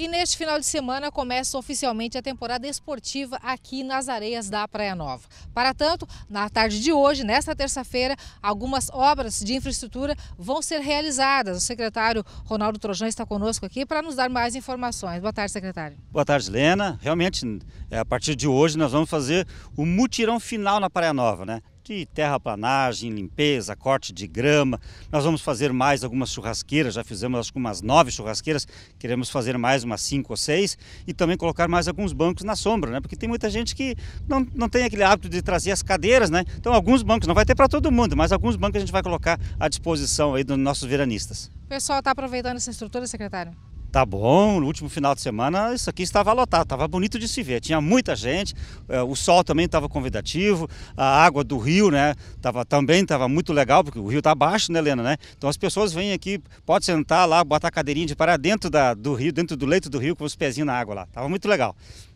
E neste final de semana começa oficialmente a temporada esportiva aqui nas areias da Praia Nova. Para tanto, na tarde de hoje, nesta terça-feira, algumas obras de infraestrutura vão ser realizadas. O secretário Ronaldo Trojan está conosco aqui para nos dar mais informações. Boa tarde, secretário. Boa tarde, Lena. Realmente, é, a partir de hoje, nós vamos fazer o mutirão final na Praia Nova, né? de terraplanagem, limpeza, corte de grama. Nós vamos fazer mais algumas churrasqueiras, já fizemos acho que umas nove churrasqueiras, queremos fazer mais umas cinco ou seis e também colocar mais alguns bancos na sombra, né? Porque tem muita gente que não, não tem aquele hábito de trazer as cadeiras, né? Então alguns bancos, não vai ter para todo mundo, mas alguns bancos a gente vai colocar à disposição aí dos nossos veranistas. O pessoal está aproveitando essa estrutura, secretário? Tá bom, no último final de semana isso aqui estava lotado, estava bonito de se ver, tinha muita gente, é, o sol também estava convidativo, a água do rio, né, tava, também estava muito legal, porque o rio está baixo, né, Helena, né? Então as pessoas vêm aqui, pode sentar lá, botar a cadeirinha de parar dentro da, do rio, dentro do leito do rio, com os pezinhos na água lá, estava muito legal.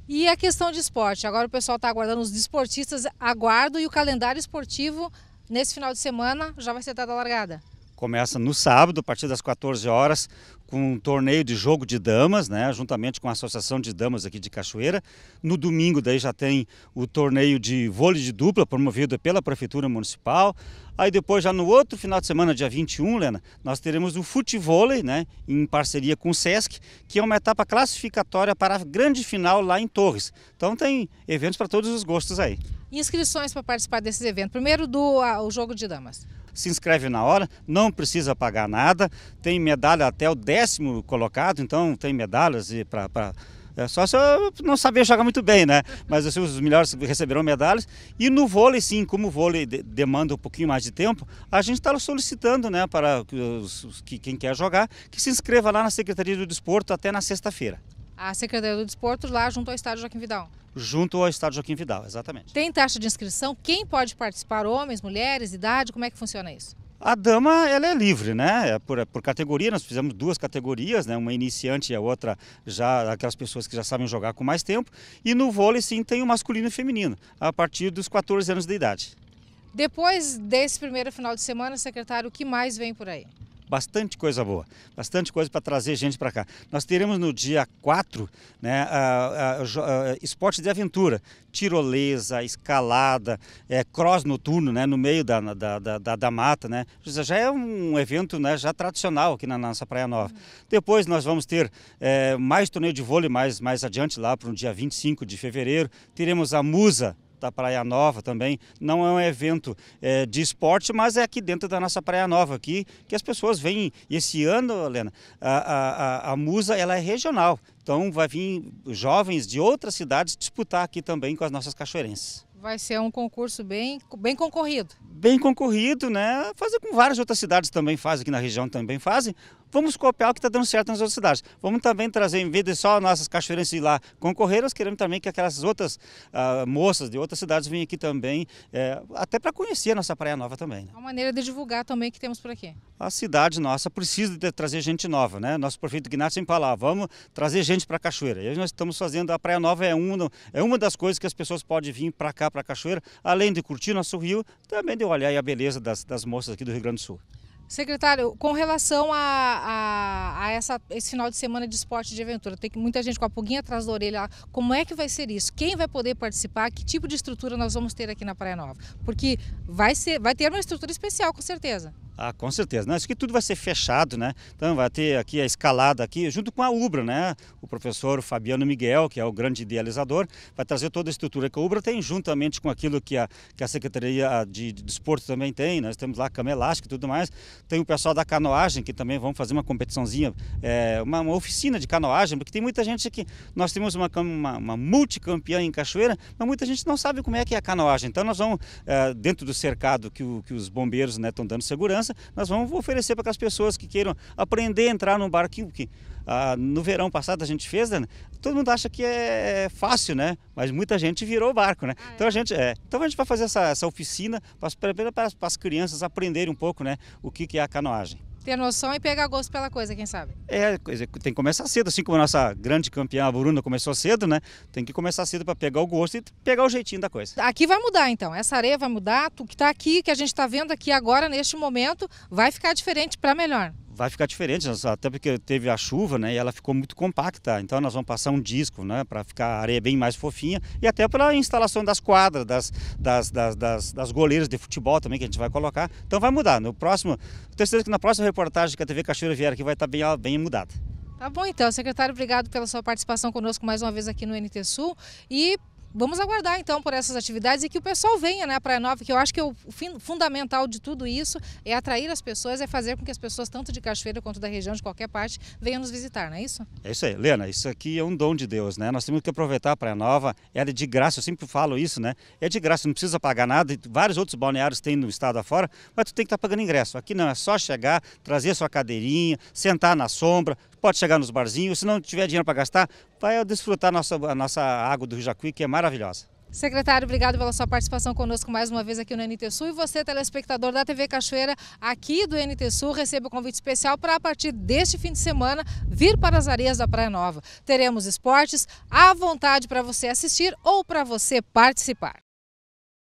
E a questão de esporte, agora o pessoal está aguardando, os desportistas aguardam e o calendário esportivo nesse final de semana já vai ser dada a largada começa no sábado, a partir das 14 horas, com um torneio de jogo de damas, né, juntamente com a Associação de Damas aqui de Cachoeira. No domingo daí já tem o torneio de vôlei de dupla promovido pela prefeitura municipal. Aí depois já no outro final de semana, dia 21, Lena, nós teremos o futevôlei, né, em parceria com o SESC, que é uma etapa classificatória para a grande final lá em Torres. Então tem eventos para todos os gostos aí inscrições para participar desses eventos. Primeiro do a, o jogo de damas se inscreve na hora, não precisa pagar nada, tem medalha até o décimo colocado, então tem medalhas para. Pra... É só se eu não sabia jogar muito bem, né? Mas assim, os melhores receberão medalhas. E no vôlei, sim, como o vôlei de, demanda um pouquinho mais de tempo, a gente está solicitando, né, para os, que, quem quer jogar, que se inscreva lá na Secretaria do Desporto até na sexta-feira. A Secretaria do Desporto lá junto ao estádio Joaquim Vidal. Junto ao estádio Joaquim Vidal, exatamente. Tem taxa de inscrição? Quem pode participar? Homens, mulheres, idade? Como é que funciona isso? A dama, ela é livre, né? É por, por, categoria, nós fizemos duas categorias, né? Uma iniciante e a outra já aquelas pessoas que já sabem jogar com mais tempo. E no vôlei, sim, tem o masculino e o feminino, a partir dos 14 anos de idade. Depois desse primeiro final de semana, secretário, o que mais vem por aí? bastante coisa boa, bastante coisa para trazer gente para cá. Nós teremos no dia 4 né, a, a, a, esporte de aventura, tirolesa, escalada, é, cross noturno né, no meio da, da, da, da, mata. Né. Já é um evento né, já tradicional aqui na nossa Praia Nova. Uhum. Depois nós vamos ter é, mais torneio de vôlei mais, mais adiante, lá para o dia 25 de fevereiro. Teremos a Musa da Praia Nova também. Não é um evento é, de esporte, mas é aqui dentro da nossa Praia Nova aqui que as pessoas vêm. E esse ano, Helena, a, a, a Musa ela é regional. Então vai vir jovens de outras cidades disputar aqui também com as nossas cachoeirenses. Vai ser um concurso bem, bem concorrido. Bem concorrido, né? Fazer com várias outras cidades também fazem, aqui na região também fazem vamos copiar o que está dando certo nas outras cidades. Vamos também trazer, em vez de só nossas cachoeirenses ir lá concorrer, nós queremos também que aquelas outras ah, moças de outras cidades venham aqui também, é, até para conhecer a nossa Praia Nova também. Né? Uma maneira de divulgar também que temos por aqui. A cidade nossa precisa de trazer gente nova, né? Nosso prefeito Ignacio sempre fala, ah, vamos trazer gente para a Cachoeira. E nós estamos fazendo, a Praia Nova é uma, é uma das coisas que as pessoas podem vir para cá, para a Cachoeira, além de curtir nosso rio, também de olhar a beleza das, das moças aqui do Rio Grande do Sul. Secretário, com relação a, a, a essa, esse final de semana de esporte de aventura, tem muita gente com a pulguinha atrás da orelha. Como é que vai ser isso? Quem vai poder participar? Que tipo de estrutura nós vamos ter aqui na Praia Nova? Porque vai, ser, vai ter uma estrutura especial, com certeza. Ah, com certeza. Não, né? isso aqui tudo vai ser fechado, né? Então vai ter aqui a escalada aqui, junto com a Ubra, né? O professor Fabiano Miguel, que é o grande idealizador, vai trazer toda a estrutura que a Ubra tem, juntamente com aquilo que a, que a Secretaria de Desporto de também tem. Né? Nós temos lá cama elástica e tudo mais. Tem o pessoal da canoagem, que também vão fazer uma competiçãozinha, é, uma, uma, oficina de canoagem, porque tem muita gente aqui. Nós temos uma, uma, uma, multicampeã em Cachoeira, mas muita gente não sabe como é que é a canoagem. Então nós vamos, é, dentro do cercado que, o, que os bombeiros estão né, dando segurança, segurança, nós vamos oferecer para aquelas pessoas que queiram aprender a entrar num barquinho, que ah, no verão passado a gente fez, né? todo mundo acha que é, é fácil, né? Mas muita gente virou barco, né? Ah, é. Então a gente, é, então a gente vai fazer essa, essa oficina para, para, para as crianças aprenderem um pouco, né, o que, que é a canoagem ter noção e pegar gosto pela coisa, quem sabe? É, tem que começar cedo, assim como a nossa grande campeã Bruna começou cedo, né? Tem que começar cedo para pegar o gosto e pegar o jeitinho da coisa. Aqui vai mudar então, essa areia vai mudar, o que está aqui, que a gente está vendo aqui agora neste momento, vai ficar diferente para melhor vai ficar diferente, né? até porque teve a chuva, né, e ela ficou muito compacta, então nós vamos passar um disco, né, para ficar a areia bem mais fofinha e até pela instalação das quadras, das, das, das, das, das goleiras de futebol também que a gente vai colocar, então vai mudar, no próximo, tenho certeza que na próxima reportagem que a TV Cachoeira vier aqui vai estar tá bem, bem mudada. Tá bom então, secretário, obrigado pela sua participação conosco mais uma vez aqui no NT Sul e vamos aguardar então por essas atividades e que o pessoal venha né, para a Nova, que eu acho que é o fundamental de tudo isso é atrair as pessoas, é fazer com que as pessoas, tanto de Cachoeira quanto da região, de qualquer parte, venham nos visitar, não é isso? É isso aí. Lena, isso aqui é um dom de Deus, né? Nós temos que aproveitar a Praia Nova, ela é de graça, eu sempre falo isso, né? É de graça, não precisa pagar nada, vários outros balneários tem no estado afora, mas tu tem que estar tá pagando ingresso. Aqui não, é só chegar, trazer sua cadeirinha, sentar na sombra, pode chegar nos barzinhos, se não tiver dinheiro para gastar, vai desfrutar a nossa, a nossa água do Rio Jacuí, que é maravilhosa. Secretário, obrigado pela sua participação conosco mais uma vez aqui no NT Sul. E você, telespectador da TV Cachoeira, aqui do NT Sul, recebe o um convite especial para, a partir deste fim de semana, vir para as areias da Praia Nova. Teremos esportes à vontade para você assistir ou para você participar.